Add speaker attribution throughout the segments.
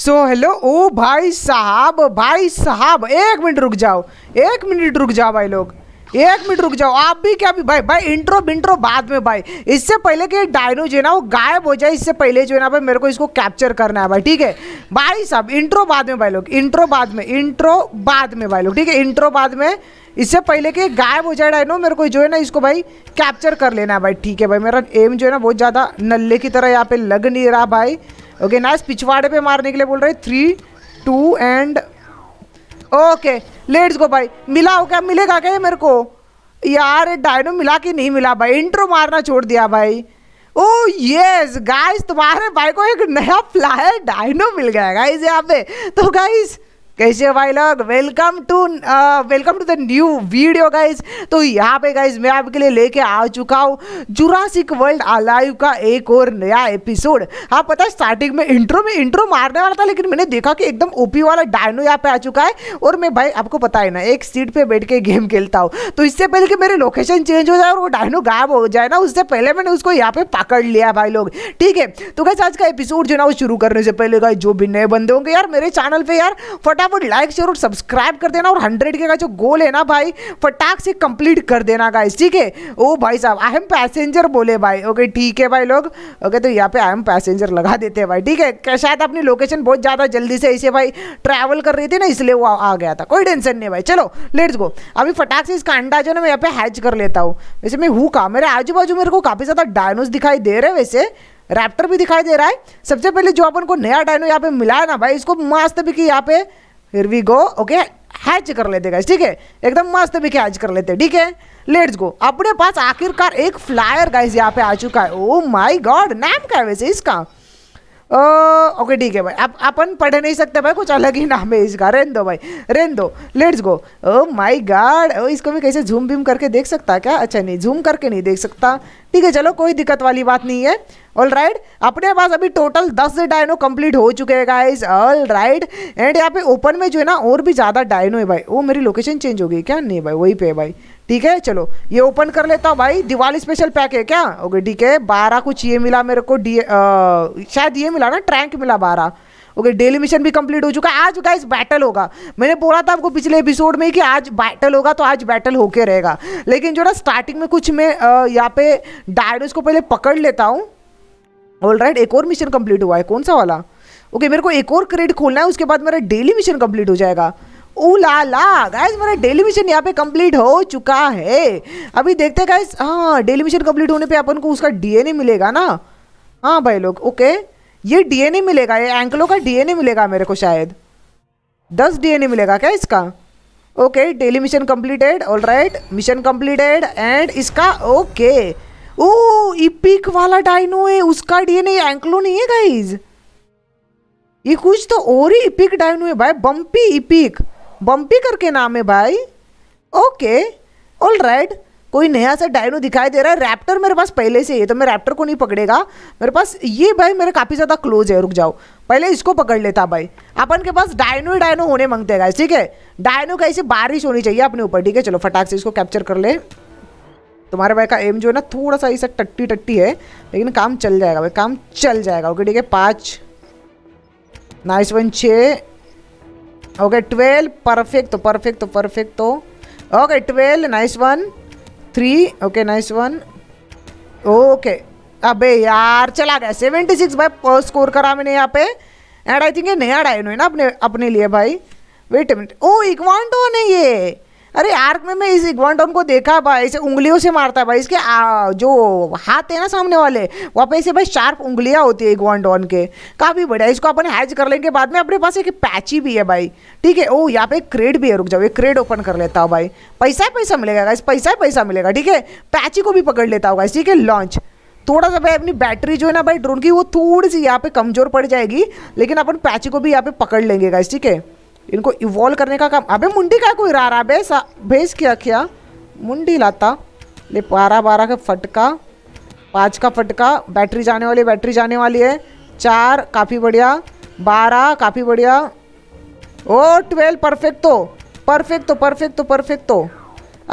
Speaker 1: So hello ओ भाई साहब भाई साहब एक मिनट रुक जाओ एक मिनट रुक जाओ भाई लोग एक मिनट रुक जाओ आप भी क्या भी भाई भाई इंट्रो बिंट्रो बाद में भाई इससे पहले कि डायनो जो है ना वो गायब हो जाए इससे पहले जो है ना भाई मेरे को इसको कैप्चर करना है भाई ठीक है भाई साहब इंट्रो बाद में भाई लोग इंट्रो बाद में इंट्रो बाद में भाई लोग ठीक है इंट्रो बाद में इससे पहले कि गायब हो जाए डायनो मेरे को जो है ना इसको भाई कैप्चर कर लेना है भाई ठीक है भाई मेरा एम जो है ना बहुत ज़्यादा नल्ले की तरह यहाँ पे लग नहीं रहा भाई ओके नाइस पिछवाड़े पे मारने के लिए बोल रहे three two and okay let's go भाई मिला हो क्या मिलेगा क्या मेरे को यार डायनो मिला कि नहीं मिला भाई इंट्रो मारना छोड़ दिया भाई ओ यस गाइस तुम्हारे भाई को एक नया फ्लायर डायनो मिल गया गाइस यहाँ पे तो गाइस कैसे हो भाई लोग welcome to welcome to the new video guys तो यहाँ पे गाइज मैं आपके लिए लेके आ चुका हूँ जुरासिक वर्ल्ड अलाइव का एक और नया एपिसोड हाँ पता है स्टार्टिंग में इंट्रो में इंट्रो मारने वाला था लेकिन मैंने देखा कि एकदम ओपी वाला डायनो यहाँ पे आ चुका है और मैं भाई आपको पता है ना एक सीट पे बैठ के गेम खेलता हूँ तो इससे पहले कि मेरे लोकेशन चेंज हो जाए और वो डायनो गायब हो जाए ना उससे पहले मैंने उसको यहाँ पे पकड़ लिया भाई लोग ठीक है तो कैसे आज का एपिसोड जो ना वो शुरू करने से पहले गाइज जो भी नए बंदे होंगे यार मेरे चैनल पर यार फटा फटाफट लाइक जरूर सब्सक्राइब कर देना और हंड्रेड के का जो गोल है ना भाई फटाक से कंप्लीट कर देना गाइस ठीक है ओ भाई साहब आई एम पैसेंजर बोले भाई ओके ठीक है भाई लोग ओके तो यहाँ पे आई एम पैसेंजर लगा देते हैं भाई ठीक है क्या शायद अपनी लोकेशन बहुत ज़्यादा जल्दी से ऐसे भाई ट्रैवल कर रही थी ना इसलिए वो आ गया था कोई टेंशन नहीं भाई चलो लेट्स गो अभी फटाक से इसका अंडा जो ना मैं यहाँ पे हैच कर लेता हूँ वैसे मैं हूँ कहा मेरे आजू बाजू मेरे को काफ़ी ज़्यादा डायनोस दिखाई दे रहे वैसे रैप्टर भी दिखाई दे रहा है सबसे पहले जो अपन को नया डायनो यहाँ पे मिला है ना भाई इसको मस्त भी कि यहाँ पे फिर वी गो ओके हैच कर लेते गाइस ठीक है एकदम मस्त भी कैच कर लेते ठीक है लेट्स गो अपने पास आखिरकार एक फ्लायर गाइस यहाँ पे आ चुका है ओ माय गॉड नाम क्या है वैसे इसका ओके ठीक है भाई आप अपन पढ़ नहीं सकते भाई कुछ अलग ही नाम है इसका रेन दो भाई रेन दो let's go oh my God इसको भी कैसे झूम बीम करके देख सकता क्या अच्छा नहीं झूम करके नहीं देख सकता ठीक है चलो कोई दिक्कत वाली बात नहीं है ऑल राइट right, अपने पास अभी टोटल दस डायनो कंप्लीट हो चुके हैं गाइज ऑल राइट एंड यहाँ पे ओपन में जो है ना और भी ज़्यादा डायनो है भाई वो मेरी लोकेशन चेंज हो गई क्या नहीं भाई वही पे है भाई ठीक है चलो ये ओपन कर लेता हूँ भाई दिवाली स्पेशल पैक है क्या ओके ठीक है बारह कुछ ये मिला मेरे को डी शायद ये मिला ना ट्रैंक मिला बारह ओके डेली मिशन भी कंप्लीट हो चुका है आज गाइस बैटल होगा मैंने बोला था आपको पिछले एपिसोड में कि आज बैटल होगा तो आज बैटल होके रहेगा लेकिन जो ना स्टार्टिंग में कुछ मैं यहाँ पे डायनोस को पहले पकड़ लेता हूँ ऑल राइट एक और मिशन कंप्लीट हुआ है कौन सा वाला ओके मेरे को एक और क्रेडिट खोलना है उसके बाद मेरा डेली मिशन कंप्लीट हो जाएगा ओ ला ला गाइज मेरा डेली मिशन यहाँ पे कंप्लीट हो चुका है अभी देखते हैं गाइज हाँ डेली मिशन कंप्लीट होने पे अपन को उसका डीएनए मिलेगा ना हाँ भाई लोग ओके okay. ये डीएनए मिलेगा ये एंकलो का डीएनए मिलेगा मेरे को शायद दस डीएनए मिलेगा क्या इसका okay daily mission completed all right mission completed and इसका ओके ओ इपिक वाला डाइनो है उसका डीएनए एंकलो नहीं है गाइज ये कुछ तो और ही इपिक डाइनो है भाई बम्पी इपिक बम्पी करके नाम है भाई ओके ऑल राइट कोई नया सा डायनो दिखाई दे रहा है रैप्टर मेरे पास पहले से ही है तो मैं रैप्टर को नहीं पकड़ेगा मेरे पास ये भाई मेरे काफ़ी ज़्यादा क्लोज है रुक जाओ पहले इसको पकड़ लेता भाई अपन के पास डायनो ही डायनो होने मांगते हैं ठीक है डायनो का ऐसी बारिश होनी चाहिए अपने ऊपर ठीक है चलो फटाक से इसको कैप्चर कर ले तुम्हारे भाई का एम जो है ना थोड़ा सा ऐसा टट्टी टट्टी है लेकिन काम चल जाएगा भाई काम चल जाएगा ओके ठीक है पाँच नाइस वन छके ओके ट्वेल्व परफेक्ट तो परफेक्ट तो परफेक्ट तो okay twelve nice one three okay nice one okay अबे यार चला गया सेवेंटी सिक्स भाई पर स्कोर करा मैंने यहाँ पे एंड आई थिंक ये नया डायनो है ना अपने अपने लिए भाई वेट मिनट ओ इक्वांटो ने ये अरे आर्क में मैं इस इग्वांडोन को देखा भाई इसे उंगलियों से मारता है भाई इसके आ, जो हाथ है ना सामने वाले वहाँ पे इसे भाई शार्प उंगलियाँ होती है इग्वांडोन के काफ़ी बढ़िया इसको अपन हैच कर लेंगे बाद में अपने पास एक पैची भी है भाई ठीक है ओ यहाँ पे एक क्रेड भी है रुक जाओ एक क्रेड ओपन कर लेता हूँ भाई पैसा ही पैसा मिलेगा इस पैसा ही पैसा मिलेगा ठीक है पैची को भी पकड़ लेता हूँ गाइस ठीक है लॉन्च थोड़ा सा भाई अपनी बैटरी जो है ना भाई ड्रोन की वो थोड़ी सी यहाँ पे कमज़ोर पड़ जाएगी लेकिन अपन पैची को भी यहाँ पे पकड़ लेंगे गाइस ठीक है इनको इवॉल्व करने का काम अबे मुंडी का कोई रहा बे भेज क्या क्या मुंडी लाता ले बारह बारह का फटका पाँच का फटका बैटरी जाने वाली बैटरी जाने वाली है चार काफ़ी बढ़िया बारह काफ़ी बढ़िया ओ ट्वेल्व परफेक्ट तो परफेक्ट तो परफेक्ट तो परफेक्ट तो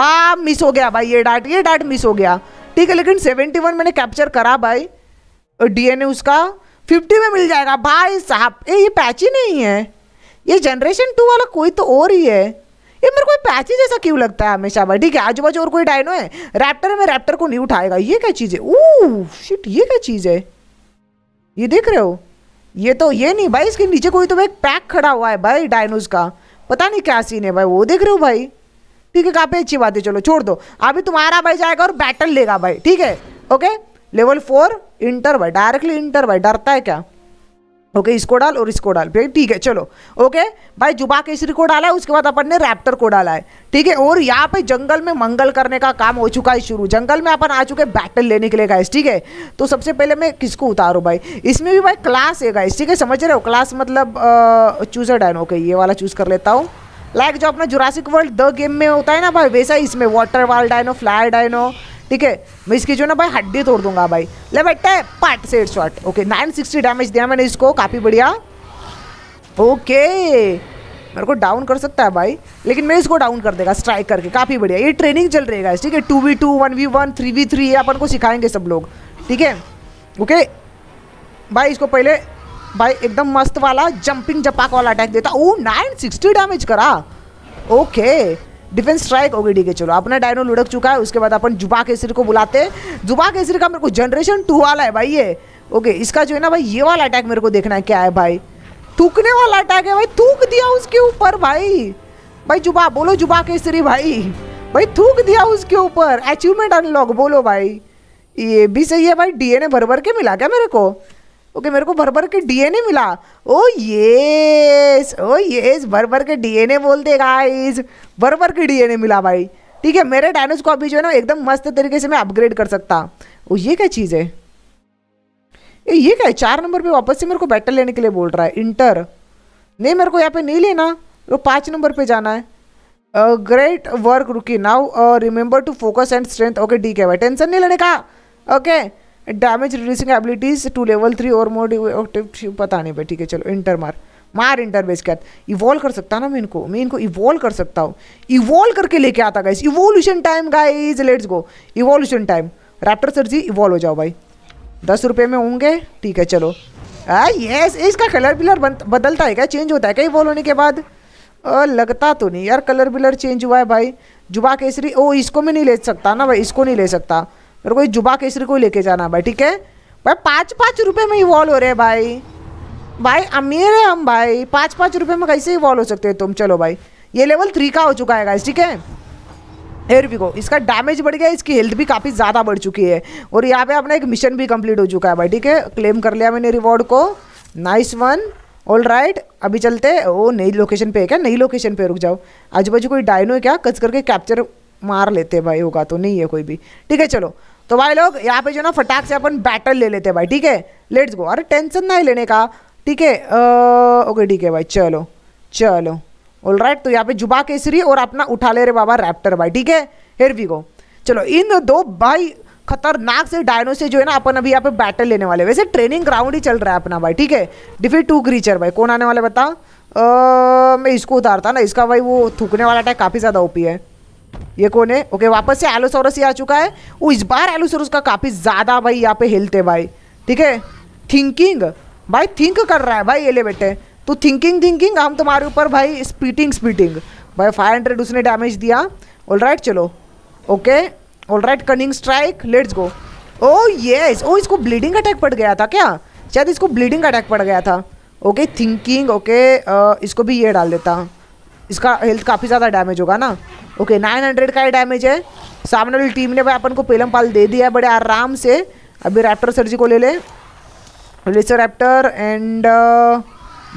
Speaker 1: आ मिस हो गया भाई ये डाट ये डाट मिस हो गया ठीक है लेकिन सेवेंटी वन मैंने कैप्चर करा भाई डीएनए उसका फिफ्टी में मिल जाएगा भाई साहब ये पैच ही नहीं है ये जनरेशन टू वाला कोई तो और ही है ये मेरे को पैची जैसा क्यों लगता है हमेशा भाई ठीक है आजू बाजू और कोई डायनो है रैप्टर में रैप्टर को नहीं उठाएगा ये क्या चीज़ है ऊ शिट ये क्या चीज़ है ये देख रहे हो ये तो ये नहीं भाई इसके नीचे कोई तो भाई पैक खड़ा हुआ है भाई डायनोज का पता नहीं क्या सीन है भाई वो देख रहे हो भाई ठीक है काफ़ी अच्छी बात है चलो छोड़ दो अभी तुम्हारा भाई जाएगा और बैटल लेगा भाई ठीक है ओके लेवल फोर इंटर भाई डायरेक्टली इंटर भाई डरता है क्या ओके okay, इसको डाल और इसको डाल भाई ठीक है चलो ओके okay? भाई जुबा केसरी को डाला है उसके बाद अपन ने रैप्टर को डाला है ठीक है और यहाँ पे जंगल में मंगल करने का काम हो चुका है शुरू जंगल में अपन आ चुके बैटल लेने के लिए गाइस ठीक है तो सबसे पहले मैं किसको उतारू भाई इसमें भी भाई क्लास है गाइस ठीक है समझ रहे हो क्लास मतलब चूजर डाइन ओके ये वाला चूज़ कर लेता हूँ लाइक जो अपना जुरासिक वर्ल्ड द गेम में होता है ना भाई वैसा ही इसमें वाटर वाल डाइनो फ्लायर डाइनो ठीक है मैं इसकी जो ना भाई हड्डी तोड़ दूंगा भाई ले बेटे पार्ट से शॉट ओके 960 डैमेज दिया मैंने इसको काफ़ी बढ़िया ओके मेरे को डाउन कर सकता है भाई लेकिन मैं इसको डाउन कर देगा स्ट्राइक करके काफ़ी बढ़िया ये ट्रेनिंग चल रही है ठीक है two v two one v one three v three ये अपन को सिखाएंगे सब लोग ठीक है ओके भाई इसको पहले भाई एकदम मस्त वाला जंपिंग जपाक वाला अटैक देता ओ नाइन सिक्सटी डैमेज करा ओके डिफेंस स्ट्राइक होगी ठीक है चलो अपना डायनो लुढ़क चुका है उसके बाद अपन जुबा केसरी को बुलाते हैं जुबा केसरी का मेरे को जनरेशन टू वाला है भाई ये ओके इसका जो है ना भाई ये वाला अटैक मेरे को देखना है क्या है भाई थूकने वाला अटैक है भाई थूक दिया उसके ऊपर भाई भाई जुबा बोलो जुबा केसरी भाई भाई थूक दिया उसके ऊपर अचीवमेंट अनलॉक बोलो भाई ये भी सही है भाई डीएनए भर भर के मिला क्या मेरे को ओके मेरे को भर भर के डीएनए मिला ओ येस ओ येस भर भर के डीएनए बोलते गाइस भर भर के डीएनए मिला भाई ठीक है मेरे डायनोस को अभी जो है ना एकदम मस्त तरीके से मैं अपग्रेड कर सकता ओ ये क्या चीज़ है ए, ये क्या है चार नंबर पे वापस से मेरे को बैटल लेने के लिए बोल रहा है इंटर नहीं मेरे को यहाँ पे नहीं लेना वो पाँच नंबर पे जाना है great work rookie now remember to focus and strength okay ठीक है भाई टेंशन नहीं लेने का okay okay. Damage reducing abilities to level three और मोर पता नहीं भाई ठीक है चलो इंटर मार मार इंटर बेच कैद इवॉल्व कर सकता ना मैं इनको मैं इनको इवॉल्व कर सकता हूँ इवॉल्व करके लेके आता guys evolution time guys let's go evolution time raptor sir ji evolve हो जाओ भाई दस रुपये में होंगे ठीक है चलो आ, यस इसका कलर बिलर बदलता है क्या चेंज होता है क्या इवॉल्व होने के बाद लगता तो नहीं यार कलर बिलर चेंज हुआ है भाई जुबा केसरी ओ इसको मैं नहीं ले सकता ना भाई इसको नहीं ले सकता मेरे को जुबा केसरी को लेके जाना भाई ठीक है भाई पाँच पाँच रुपये में इवॉल्व हो रहे हैं भाई भाई अमीर है हम भाई पाँच पाँच रुपये में कैसे इवॉल्व हो सकते हैं तुम चलो भाई ये लेवल थ्री का हो चुका है गाइस ठीक है हेयर भी को इसका डैमेज बढ़ गया इसकी हेल्थ भी काफ़ी ज़्यादा बढ़ चुकी है और यहाँ पे अपना एक मिशन भी कंप्लीट हो चुका है भाई ठीक है क्लेम कर लिया मैंने रिवॉर्ड को नाइस वन ऑल राइट अभी चलते ओ नई लोकेशन पे है क्या नई लोकेशन पे रुक जाओ आजू बाजू कोई डायनो है क्या कस करके कैप्चर मार लेते हैं भाई होगा तो नहीं है कोई भी ठीक है चलो तो भाई लोग यहाँ पे जो ना फटाक से अपन बैटल ले लेते हैं भाई ठीक है लेट्स गो अरे टेंशन ना ही लेने का ठीक है ओके ठीक है भाई चलो चलो ऑल राइट तो यहाँ पे जुबा केसरी और अपना उठा ले रहे बाबा रैप्टर भाई ठीक है हेर वी गो चलो इन दो भाई खतरनाक से डायनो से जो है ना अपन अभी यहाँ पे बैटल लेने वाले वैसे ट्रेनिंग ग्राउंड ही चल रहा है अपना भाई ठीक है डिफीट टू क्रीचर भाई कौन आने वाले बताओ मैं इसको उतारता ना इसका भाई वो थूकने वाला टाइप काफ़ी ज़्यादा ओपी है ये कौन है ओके वापस से एलोसोरस ही आ चुका है वो इस बार एलोसोरस का काफ़ी ज़्यादा भाई यहाँ पे हिलते है भाई ठीक है थिंकिंग भाई थिंक कर रहा है भाई ये ले बेटे तो थिंकिंग थिंकिंग हम तुम्हारे ऊपर भाई स्पीटिंग स्पीटिंग भाई फाइव हंड्रेड उसने डैमेज दिया ऑल राइट चलो okay all right cunning strike let's go oh yes oh इसको ब्लीडिंग अटैक पड़ गया था क्या शायद इसको ब्लीडिंग अटैक पड़ गया था ओके थिंकिंग ओके इसको भी ये डाल देता हूँ इसका हेल्थ काफ़ी ज़्यादा डैमेज होगा ना ओके नाइन हंड्रेड का ही डैमेज है सामने वाली टीम ने भाई अपन को पेलम पाल दे दिया है बड़े आराम से अभी रैप्टर सर्जी को ले ले lesser raptor and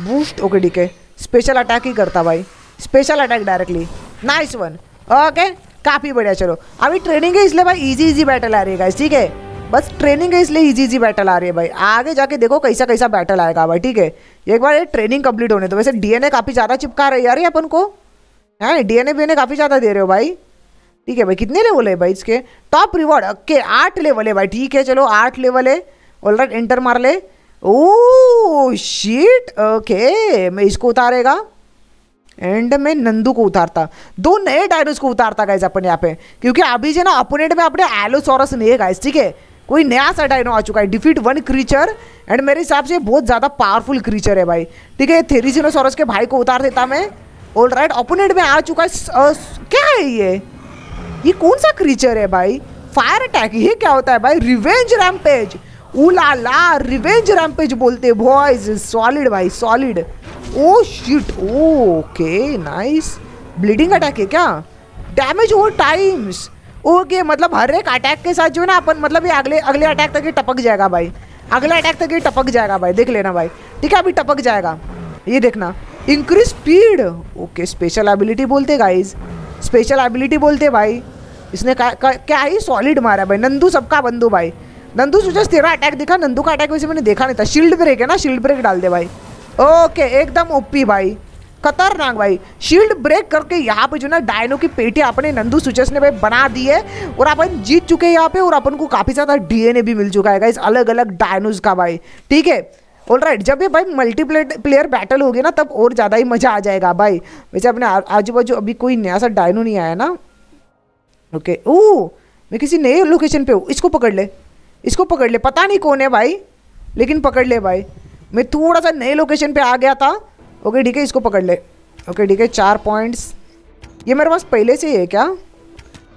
Speaker 1: boost okay ठीक है स्पेशल अटैक ही करता भाई special attack directly nice one okay काफ़ी बढ़िया चलो अभी ट्रेनिंग है इसलिए भाई इजी इजी बैटल आ रही है ठीक है बस ट्रेनिंग है इसलिए इजी इजी बैटल आ रही है भाई आगे जाके देखो कैसा कैसा बैटल आएगा भाई ठीक है एक बार ये ट्रेनिंग कंप्लीट होने तो वैसे डीएनए काफ़ी ज़्यादा चिपका रही यार अपन को है डीएनए बीएनए काफ़ी ज़्यादा दे रहे हो भाई ठीक है भाई कितने लेवल है भाई इसके टॉप रिवॉर्ड ओके आठ लेवल है भाई ठीक है चलो आठ लेवल है ऑल राइट एंटर मार ले ओ शीट ओके मैं इसको उतारेगा एंड में नंदू को उतारता दो नए डायनोस को उतारता गाइज अपन यहाँ पे क्योंकि अभी जो ना अपोनेट में अपने एलोसोरस नहीं है गाइज ठीक है कोई नया सा डायनो आ चुका है डिफीट वन क्रीचर एंड मेरे हिसाब से बहुत ज़्यादा पावरफुल क्रीचर है भाई ठीक है थेरिसिनोसॉरस के भाई को उतार देता मैं ऑल राइट ओपोनेंट में आ चुका है स, आ, क्या है ये ये कौन सा क्रीचर है भाई फायर अटैक ये क्या होता है भाई रिवेंज रैम्पेज उला ला रिवेंज रैम्पेज बोलते बॉयज सॉलिड भाई solid oh shit okay nice bleeding attack है क्या डैमेज ओवर टाइम्स ओके मतलब हर एक अटैक के साथ जो है ना अपन मतलब ये अगले अगले अटैक तक ही टपक जाएगा भाई अगला अटैक तक ये टपक जाएगा भाई देख लेना भाई ठीक है अभी टपक जाएगा ये देखना increase speed okay special ability बोलते गाइज स्पेशल एबिलिटी बोलते भाई इसने का, का, क्या ही सॉलिड मारा भाई नंदू सबका बंदू भाई नंदू तुझे तेरा अटैक दिखा नंदू का अटैक वैसे मैंने देखा नहीं था शील्ड ब्रेक है ना शील्ड ब्रेक डाल दे भाई ओके एकदम ओपी भाई खतरनाक भाई शील्ड ब्रेक करके यहाँ पे जो ना डायनो की पेटी अपने नंदू सुचस ने भाई बना दी है और अपन जीत चुके हैं यहाँ पे और अपन को काफ़ी ज़्यादा डीएनए भी मिल चुका है इस अलग अलग डायनोज का भाई ठीक है ऑल राइट right, जब ये भाई मल्टीप्लेट प्लेयर बैटल होगी ना तब और ज़्यादा ही मज़ा आ जाएगा भाई वैसे अपने आजू बाजू अभी कोई नया सा डायनो नहीं आया ना ओके ओ मैं किसी नए लोकेशन पे हूँ इसको पकड़ ले इसको पकड़ ले पता नहीं कौन है भाई लेकिन पकड़ ले भाई मैं थोड़ा सा नए लोकेशन पे आ गया था ओके ठीक है इसको पकड़ ले ओके ठीक है चार पॉइंट्स ये मेरे पास पहले से ही है क्या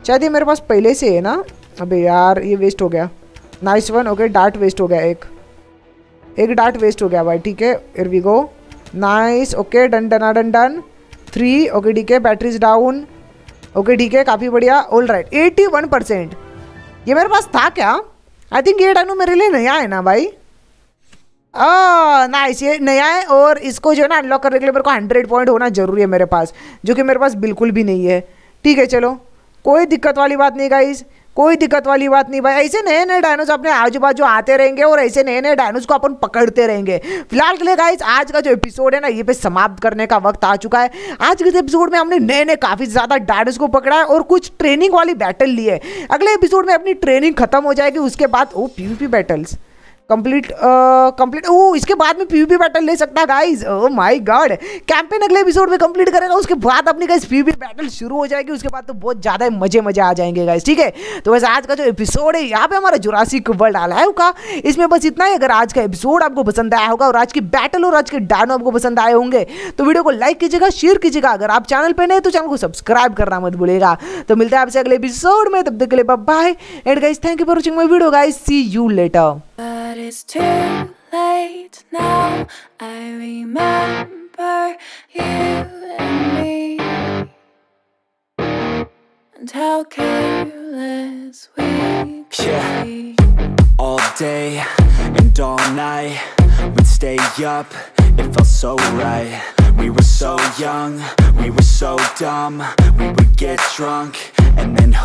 Speaker 1: शायद ये मेरे पास पहले से है ना अबे यार ये वेस्ट हो गया nice one okay dart waste हो गया एक एक डार्ट वेस्ट हो गया भाई ठीक है here we go nice okay done done done done three okay ठीक है बैटरीज डाउन ओके ठीक है काफ़ी बढ़िया all right eighty one percent ये मेरे पास था क्या आई थिंक ये डानू मेरे लिए नया है ना भाई नाइस हाँ, ये नया है और इसको जो है ना अनलॉक करने के लिए मेरे को हंड्रेड पॉइंट होना जरूरी है मेरे पास जो कि मेरे पास बिल्कुल भी नहीं है ठीक है चलो कोई दिक्कत वाली बात नहीं गाइज़ कोई दिक्कत वाली बात नहीं भाई ऐसे नए नए डायनोस अपने आजू बाजू आते रहेंगे और ऐसे नए नए डायनोस को अपन पकड़ते रहेंगे फिलहाल के लिए गाइस आज का जो एपिसोड है ना ये पे समाप्त करने का वक्त आ चुका है आज के एपिसोड में हमने नए नए काफ़ी ज़्यादा डायनोस को पकड़ा है और कुछ ट्रेनिंग वाली बैटल ली है अगले एपिसोड में अपनी ट्रेनिंग खत्म हो जाएगी उसके बाद O P battles complete complete oh इसके बाद में पीवीपी बैटल ले सकता है guys oh my God campaign अगले एपिसोड में कंप्लीट करेगा उसके बाद अपनी गाइस पीवीपी बैटल शुरू हो जाएगी उसके बाद तो बहुत ज़्यादा मजे मजे आ जाएंगे गाइस ठीक है तो वैसे आज का जो एपिसोड है यहाँ पे हमारा जुरासिक वर्ल्ड आला है का इसमें बस इतना ही अगर आज का एपिसोड आपको पसंद आया होगा और आज की बैटल और आज के डायनो आपको पसंद आए होंगे तो वीडियो को लाइक कीजिएगा शेयर कीजिएगा अगर आप चैनल पर नहीं तो चैनल को सब्सक्राइब करना मत भूलेगा तो मिलते हैं आपसे अगले एपिसोड में तब तक के लिए bye and guys thank you for watching my video guys see you later But it's too late now. I remember you and me, and how careless we yeah. Be. All day and all night, we'd stay up. It felt so right. We were so young, we were so dumb. We would get drunk and then.